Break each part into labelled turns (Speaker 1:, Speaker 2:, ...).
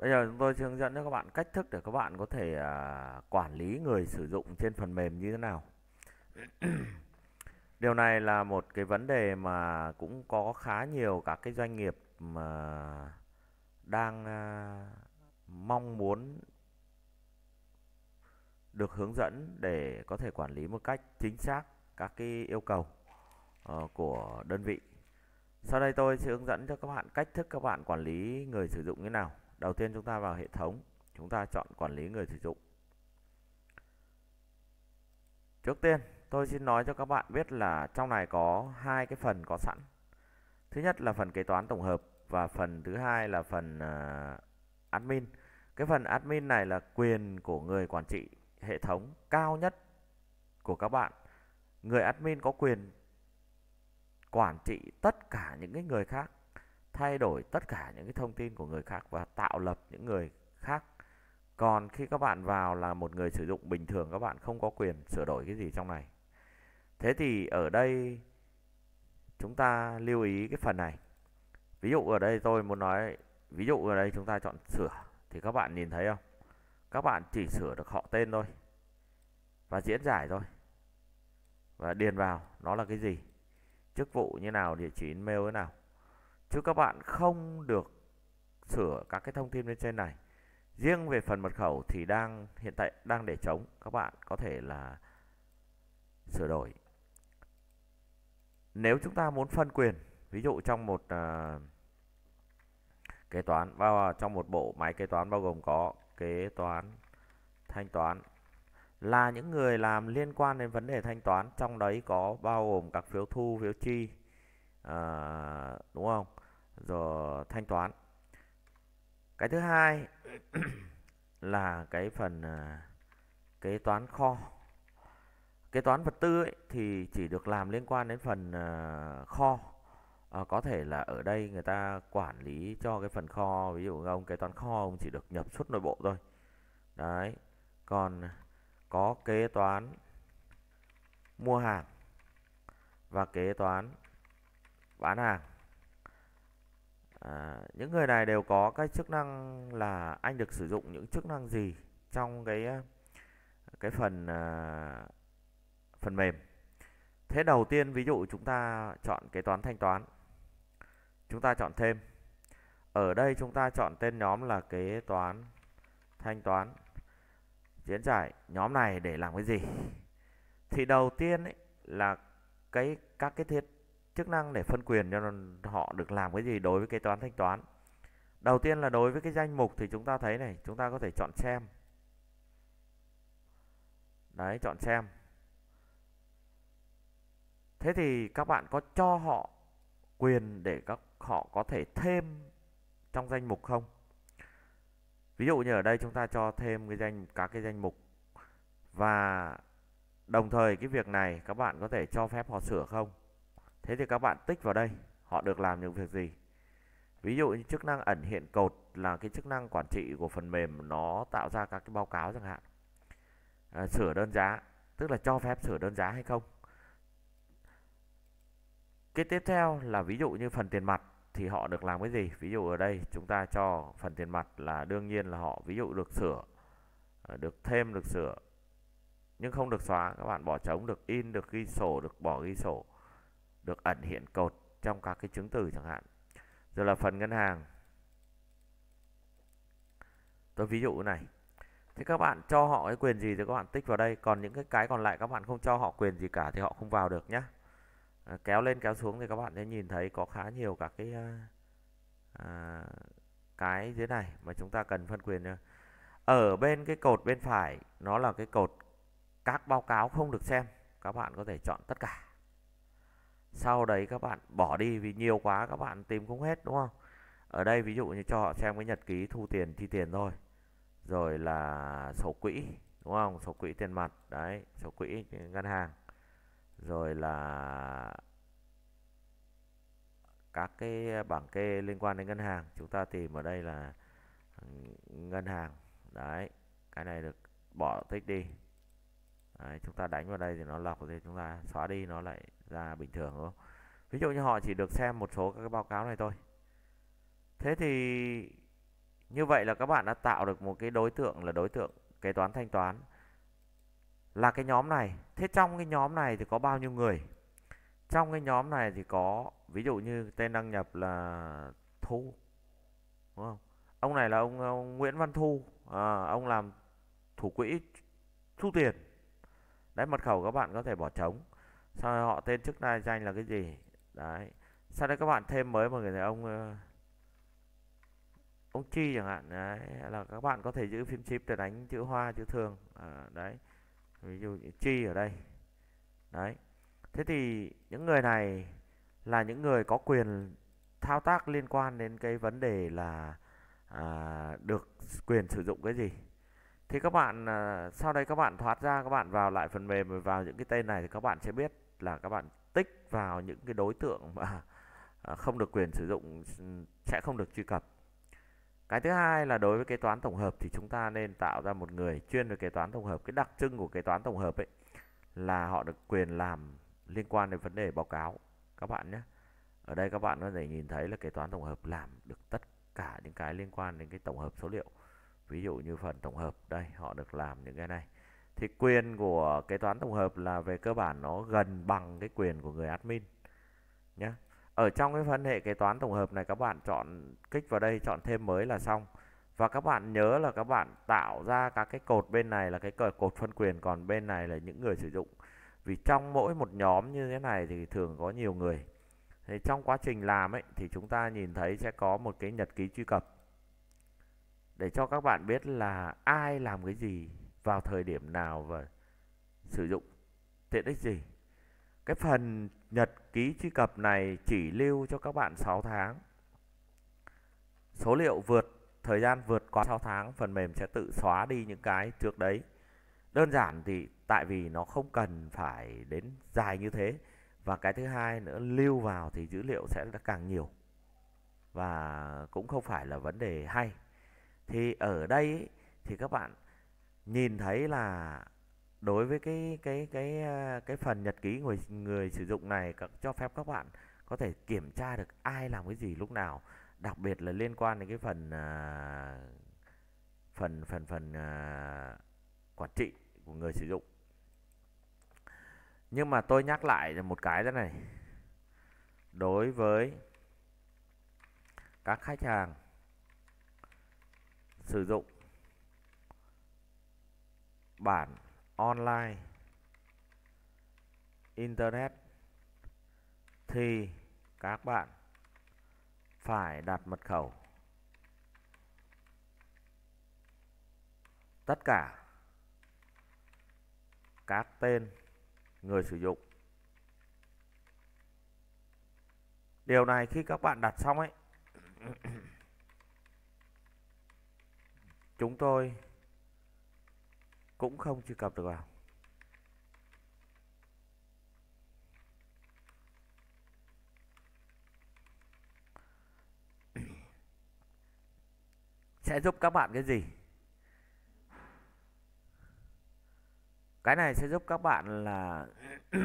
Speaker 1: Bây giờ chúng tôi sẽ hướng dẫn cho các bạn cách thức để các bạn có thể à, quản lý người sử dụng trên phần mềm như thế nào. Điều này là một cái vấn đề mà cũng có khá nhiều các cái doanh nghiệp mà đang à, mong muốn được hướng dẫn để có thể quản lý một cách chính xác các cái yêu cầu uh, của đơn vị. Sau đây tôi sẽ hướng dẫn cho các bạn cách thức các bạn quản lý người sử dụng như thế nào. Đầu tiên chúng ta vào hệ thống, chúng ta chọn quản lý người sử dụng. Trước tiên, tôi xin nói cho các bạn biết là trong này có hai cái phần có sẵn. Thứ nhất là phần kế toán tổng hợp và phần thứ hai là phần uh, admin. Cái phần admin này là quyền của người quản trị hệ thống cao nhất của các bạn. Người admin có quyền quản trị tất cả những cái người khác thay đổi tất cả những cái thông tin của người khác và tạo lập những người khác còn khi các bạn vào là một người sử dụng bình thường các bạn không có quyền sửa đổi cái gì trong này thế thì ở đây chúng ta lưu ý cái phần này ví dụ ở đây tôi muốn nói ví dụ ở đây chúng ta chọn sửa thì các bạn nhìn thấy không các bạn chỉ sửa được họ tên thôi và diễn giải thôi và điền vào nó là cái gì chức vụ như nào địa chỉ email thế nào chứ các bạn không được sửa các cái thông tin bên trên này riêng về phần mật khẩu thì đang hiện tại đang để trống các bạn có thể là sửa đổi nếu chúng ta muốn phân quyền ví dụ trong một uh, kế toán bao trong một bộ máy kế toán bao gồm có kế toán thanh toán là những người làm liên quan đến vấn đề thanh toán trong đấy có bao gồm các phiếu thu phiếu chi à, đúng không rồi thanh toán cái thứ hai là cái phần à, kế toán kho kế toán vật tư ấy, thì chỉ được làm liên quan đến phần à, kho à, có thể là ở đây người ta quản lý cho cái phần kho ví dụ ông kế toán kho ông chỉ được nhập xuất nội bộ thôi đấy còn có kế toán mua hàng và kế toán bán hàng à, những người này đều có cái chức năng là anh được sử dụng những chức năng gì trong cái à, cái phần à, phần mềm thế đầu tiên ví dụ chúng ta chọn kế toán thanh toán chúng ta chọn thêm ở đây chúng ta chọn tên nhóm là kế toán thanh toán diễn giải nhóm này để làm cái gì thì đầu tiên ấy là cái các cái thiết chức năng để phân quyền cho họ được làm cái gì đối với kế toán thanh toán. Đầu tiên là đối với cái danh mục thì chúng ta thấy này, chúng ta có thể chọn xem. Đấy, chọn xem. Thế thì các bạn có cho họ quyền để các họ có thể thêm trong danh mục không? Ví dụ như ở đây chúng ta cho thêm cái danh các cái danh mục và đồng thời cái việc này các bạn có thể cho phép họ sửa không? Thế thì các bạn tích vào đây, họ được làm những việc gì? Ví dụ như chức năng ẩn hiện cột là cái chức năng quản trị của phần mềm nó tạo ra các cái báo cáo chẳng hạn. À, sửa đơn giá, tức là cho phép sửa đơn giá hay không. Cái tiếp theo là ví dụ như phần tiền mặt thì họ được làm cái gì? Ví dụ ở đây chúng ta cho phần tiền mặt là đương nhiên là họ ví dụ được sửa, à, được thêm, được sửa. Nhưng không được xóa, các bạn bỏ trống, được in, được ghi sổ, được bỏ ghi sổ được ẩn hiện cột trong các cái chứng từ chẳng hạn. Rồi là phần ngân hàng. Tôi ví dụ này. thế các bạn cho họ cái quyền gì thì các bạn tích vào đây, còn những cái cái còn lại các bạn không cho họ quyền gì cả thì họ không vào được nhé. À, kéo lên kéo xuống thì các bạn sẽ nhìn thấy có khá nhiều các cái à, à cái dưới này mà chúng ta cần phân quyền. Ở bên cái cột bên phải nó là cái cột các báo cáo không được xem, các bạn có thể chọn tất cả sau đấy các bạn bỏ đi vì nhiều quá các bạn tìm không hết đúng không ở đây ví dụ như cho họ xem cái nhật ký thu tiền chi tiền thôi rồi là sổ quỹ đúng không sổ quỹ tiền mặt đấy sổ quỹ ngân hàng rồi là các cái bảng kê liên quan đến ngân hàng chúng ta tìm ở đây là ngân hàng đấy cái này được bỏ tích đi Đấy, chúng ta đánh vào đây thì nó lọc thì chúng ta xóa đi nó lại ra bình thường đúng không? Ví dụ như họ chỉ được xem một số các báo cáo này thôi. Thế thì như vậy là các bạn đã tạo được một cái đối tượng là đối tượng kế toán thanh toán là cái nhóm này. Thế trong cái nhóm này thì có bao nhiêu người? Trong cái nhóm này thì có ví dụ như tên đăng nhập là Thu. Đúng không? Ông này là ông, ông Nguyễn Văn Thu, à, ông làm thủ quỹ thu tiền đấy mật khẩu các bạn có thể bỏ trống sau đó họ tên chức lai danh là cái gì đấy sau đây các bạn thêm mới một người thấy ông ờ, ông chi chẳng hạn đấy là các bạn có thể giữ phím chip để đánh chữ hoa chữ thường à, đấy ví dụ chi ở đây đấy thế thì những người này là những người có quyền thao tác liên quan đến cái vấn đề là à, được quyền sử dụng cái gì thì các bạn à, sau đây các bạn thoát ra các bạn vào lại phần mềm vào những cái tên này thì các bạn sẽ biết là các bạn tích vào những cái đối tượng mà à, không được quyền sử dụng sẽ không được truy cập cái thứ hai là đối với kế toán tổng hợp thì chúng ta nên tạo ra một người chuyên về kế toán tổng hợp cái đặc trưng của kế toán tổng hợp ấy là họ được quyền làm liên quan đến vấn đề báo cáo các bạn nhé ở đây các bạn có thể nhìn thấy là kế toán tổng hợp làm được tất cả những cái liên quan đến cái tổng hợp số liệu ví dụ như phần tổng hợp đây họ được làm những cái này thì quyền của kế toán tổng hợp là về cơ bản nó gần bằng cái quyền của người admin nhé ở trong cái phân hệ kế toán tổng hợp này các bạn chọn kích vào đây chọn thêm mới là xong và các bạn nhớ là các bạn tạo ra các cái cột bên này là cái cột phân quyền còn bên này là những người sử dụng vì trong mỗi một nhóm như thế này thì thường có nhiều người thì trong quá trình làm ấy thì chúng ta nhìn thấy sẽ có một cái nhật ký truy cập để cho các bạn biết là ai làm cái gì vào thời điểm nào và sử dụng tiện ích gì. Cái phần nhật ký truy cập này chỉ lưu cho các bạn 6 tháng. Số liệu vượt thời gian vượt qua 6 tháng phần mềm sẽ tự xóa đi những cái trước đấy. Đơn giản thì tại vì nó không cần phải đến dài như thế và cái thứ hai nữa lưu vào thì dữ liệu sẽ càng nhiều và cũng không phải là vấn đề hay thì ở đây ý, thì các bạn nhìn thấy là đối với cái cái cái à, cái phần nhật ký người người sử dụng này cho phép các bạn có thể kiểm tra được ai làm cái gì lúc nào đặc biệt là liên quan đến cái phần à, phần phần phần à, quản trị của người sử dụng nhưng mà tôi nhắc lại một cái thế này đối với các khách hàng sử dụng bản online internet thì các bạn phải đặt mật khẩu tất cả các tên người sử dụng điều này khi các bạn đặt xong ấy chúng tôi cũng không truy cập được vào sẽ giúp các bạn cái gì cái này sẽ giúp các bạn là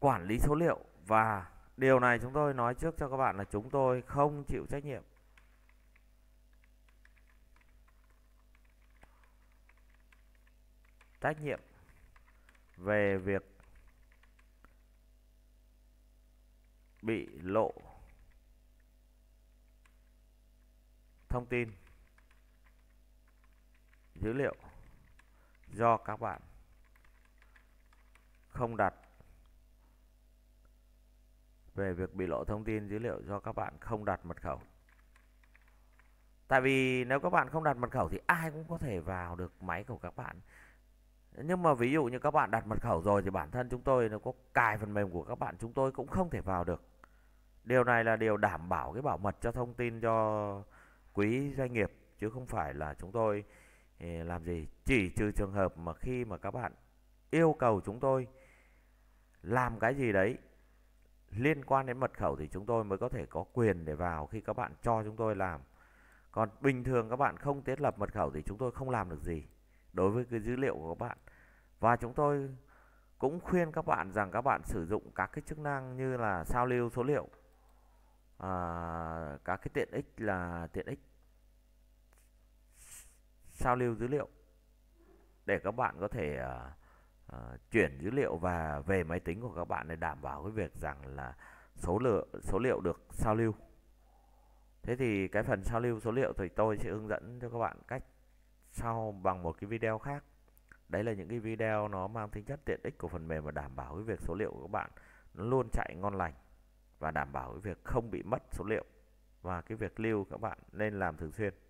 Speaker 1: quản lý số liệu và điều này chúng tôi nói trước cho các bạn là chúng tôi không chịu trách nhiệm trách nhiệm về việc bị lộ thông tin dữ liệu do các bạn không đặt về việc bị lộ thông tin dữ liệu do các bạn không đặt mật khẩu. Tại vì nếu các bạn không đặt mật khẩu thì ai cũng có thể vào được máy của các bạn nhưng mà ví dụ như các bạn đặt mật khẩu rồi thì bản thân chúng tôi nó có cài phần mềm của các bạn chúng tôi cũng không thể vào được điều này là điều đảm bảo cái bảo mật cho thông tin cho quý doanh nghiệp chứ không phải là chúng tôi ừ, làm gì chỉ trừ trường hợp mà khi mà các bạn yêu cầu chúng tôi làm cái gì đấy liên quan đến mật khẩu thì chúng tôi mới có thể có quyền để vào khi các bạn cho chúng tôi làm còn bình thường các bạn không thiết lập mật khẩu thì chúng tôi không làm được gì đối với cái dữ liệu của các bạn và chúng tôi cũng khuyên các bạn rằng các bạn sử dụng các cái chức năng như là sao lưu số liệu à, các cái tiện ích là tiện ích sao lưu dữ liệu để các bạn có thể à, à, chuyển dữ liệu và về máy tính của các bạn để đảm bảo cái việc rằng là số lượng số liệu được sao lưu thế thì cái phần sao lưu số liệu thì tôi sẽ hướng dẫn cho các bạn cách sau bằng một cái video khác đấy là những cái video nó mang tính chất tiện ích của phần mềm và đảm bảo cái việc số liệu của các bạn nó luôn chạy ngon lành và đảm bảo cái việc không bị mất số liệu và cái việc lưu các bạn nên làm thường xuyên